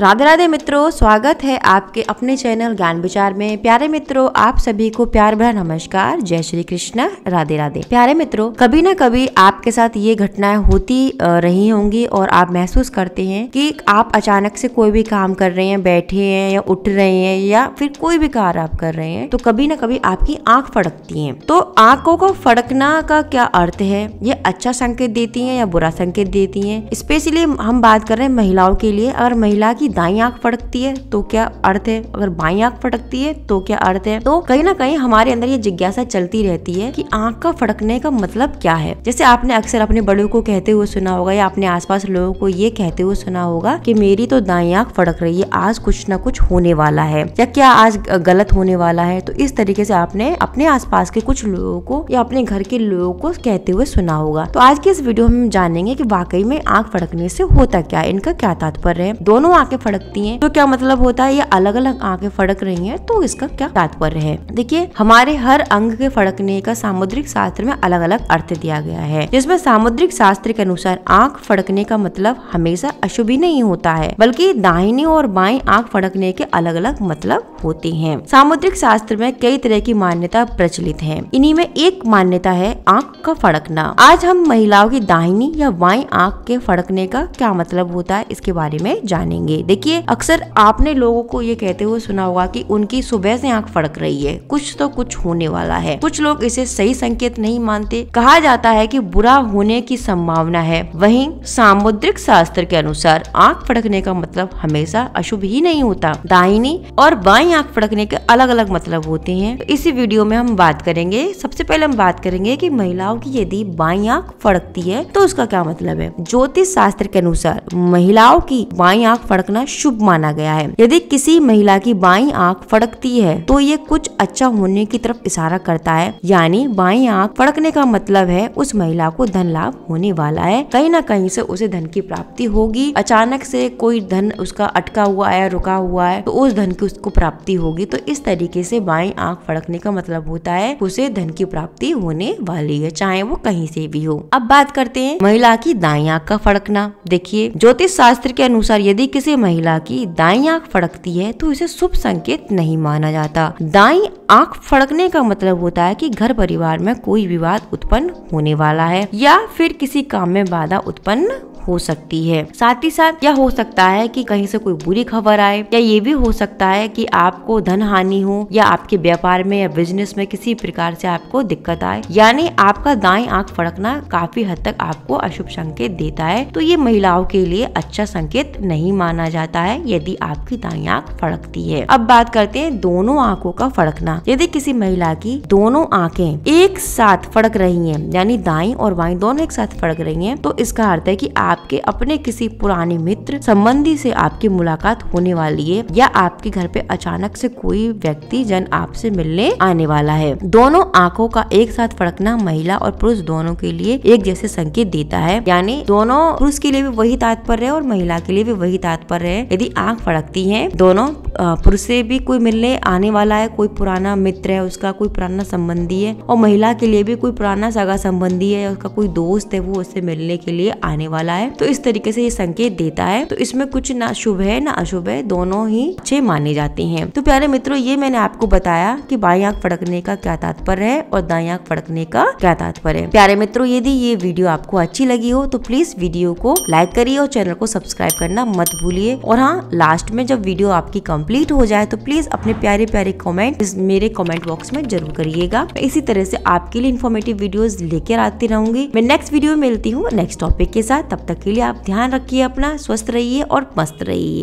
राधे राधे मित्रों स्वागत है आपके अपने चैनल ज्ञान विचार में प्यारे मित्रों आप सभी को प्यार भरा नमस्कार जय श्री कृष्ण राधे राधे प्यारे मित्रों कभी ना कभी आपके साथ ये घटनाएं होती रही होंगी और आप महसूस करते हैं कि आप अचानक से कोई भी काम कर रहे हैं बैठे हैं या उठ रहे हैं या फिर कोई भी कार्य आप कर रहे हैं तो कभी ना कभी आपकी आंख फड़कती है तो आंखों को फड़कना का क्या अर्थ है ये अच्छा संकेत देती है या बुरा संकेत देती है स्पेशली हम बात कर रहे हैं महिलाओं के लिए अगर महिला की दाई आंख फटकती है तो क्या अर्थ है अगर बाई आंख फटकती है तो क्या अर्थ है तो कहीं ना कहीं हमारे अंदर ये जिज्ञासा चलती रहती है कि आंख का फटकने का मतलब क्या है जैसे आपने अक्सर अपने बड़ों को कहते हुए सुना होगा या अपने आसपास लोगों को ये कहते हुए सुना होगा कि मेरी तो दाई आंख फटक रही है आज कुछ ना कुछ होने वाला है या क्या आज गलत होने वाला है तो इस तरीके से आपने अपने आसपास के कुछ लोगों को या अपने घर के लोगों को कहते हुए सुना होगा तो आज की इस वीडियो में हम जानेंगे की वाकई में आंख फटकने से होता क्या इनका क्या तात्पर्य है दोनों आंख आंखें फड़कती हैं तो क्या मतलब होता है ये अलग अलग आंखें फड़क रही हैं तो इसका क्या तात्पर्य है देखिए हमारे हर अंग के फड़कने का सामुद्रिक शास्त्र में अलग अलग अर्थ दिया गया है जिसमें सामुद्रिक शास्त्र के अनुसार आंख फड़कने का मतलब हमेशा अशुभ ही नहीं होता है बल्कि दाहिनी और बाई आंख फड़कने के अलग अलग मतलब होते हैं सामुद्रिक शास्त्र में कई तरह की मान्यता प्रचलित है इन्हीं में एक मान्यता है आंख का फड़कना आज हम महिलाओं की दाहिनी या बाई आंख के फड़कने का क्या मतलब होता है इसके बारे में जानेंगे रही देखिए अक्सर आपने लोगों को ये कहते हुए सुना होगा कि उनकी सुबह से आंख फड़क रही है कुछ तो कुछ होने वाला है कुछ लोग इसे सही संकेत नहीं मानते कहा जाता है कि बुरा होने की संभावना है वहीं सामुद्रिक शास्त्र के अनुसार आंख फड़कने का मतलब हमेशा अशुभ ही नहीं होता दाहिनी और बाई आंख फड़कने के अलग अलग मतलब होते हैं तो इसी वीडियो में हम बात करेंगे सबसे पहले हम बात करेंगे कि महिलाओं की यदि बाई आंख फड़कती है तो उसका क्या मतलब है ज्योतिष शास्त्र के अनुसार महिलाओं की बाई आंख फड़कने फड़कना शुभ माना गया है यदि किसी महिला की बाई आंख फड़कती है तो ये कुछ अच्छा होने की तरफ इशारा करता है यानी बाई आंख फड़कने का मतलब है उस महिला को धन लाभ होने वाला है कहीं ना कहीं से उसे धन की प्राप्ति होगी अचानक से कोई धन उसका अटका हुआ है रुका हुआ है तो उस धन की उसको प्राप्ति होगी तो इस तरीके से बाई आंख फड़कने का मतलब होता है उसे धन की प्राप्ति होने वाली है चाहे वो कहीं से भी हो अब बात करते हैं महिला की दाई आंख का फड़कना देखिए ज्योतिष शास्त्र के अनुसार यदि किसी महिला की दाई आंख फड़कती है तो इसे शुभ संकेत नहीं माना जाता दाई आंख फड़कने का मतलब होता है कि घर परिवार में कोई विवाद उत्पन्न होने वाला है या फिर किसी काम में बाधा उत्पन्न हो सकती है साथ ही साथ यह हो सकता है कि कहीं से कोई बुरी खबर आए या ये भी हो सकता है कि आपको धन हानि हो या आपके व्यापार में या बिजनेस में किसी प्रकार से आपको दिक्कत आए यानी आपका दाएं आंख फड़कना काफी हद तक आपको अशुभ संकेत देता है तो ये महिलाओं के लिए अच्छा संकेत नहीं माना जाता है यदि आपकी दाई आंख फड़कती है अब बात करते हैं दोनों आंखों का फड़कना यदि किसी महिला की दोनों आंखें एक साथ फड़क रही हैं यानी दाई और बाई दोनों एक साथ फड़क रही हैं तो इसका अर्थ है कि आप आपके अपने किसी पुराने मित्र संबंधी से आपकी मुलाकात होने वाली है या आपके घर पे अचानक से कोई व्यक्ति जन आपसे मिलने आने वाला है दोनों आंखों का एक साथ फड़कना महिला और पुरुष दोनों के लिए एक जैसे संकेत देता है यानी दोनों पुरुष के लिए भी वही तात्पर्य है और महिला के लिए भी वही तात्पर्य है यदि आंख फड़कती है दोनों पुरुष से भी कोई मिलने आने वाला है कोई पुराना मित्र है उसका कोई पुराना संबंधी है और महिला के लिए भी कोई पुराना सगा संबंधी है उसका कोई दोस्त है वो उससे मिलने के लिए आने वाला है है तो इस तरीके से ये संकेत देता है तो इसमें कुछ ना शुभ है ना अशुभ है दोनों ही अच्छे माने जाते हैं तो प्यारे मित्रों ये मैंने आपको बताया कि बाई आंख फड़कने का क्या तात्पर्य है और दाई आंख फड़कने का क्या तात्पर्य है प्यारे मित्रों यदि ये वीडियो आपको अच्छी लगी हो तो प्लीज वीडियो को लाइक करिए और चैनल को सब्सक्राइब करना मत भूलिए और हाँ लास्ट में जब वीडियो आपकी कम्प्लीट हो जाए तो प्लीज अपने प्यारे प्यारे कॉमेंट मेरे कॉमेंट बॉक्स में जरूर करिएगा इसी तरह से आपके लिए इन्फॉर्मेटिव वीडियो लेकर आती रहूंगी मैं नेक्स्ट वीडियो मिलती हूँ नेक्स्ट टॉपिक के साथ तब तक तक के लिए आप ध्यान रखिए अपना स्वस्थ रहिए और मस्त रहिए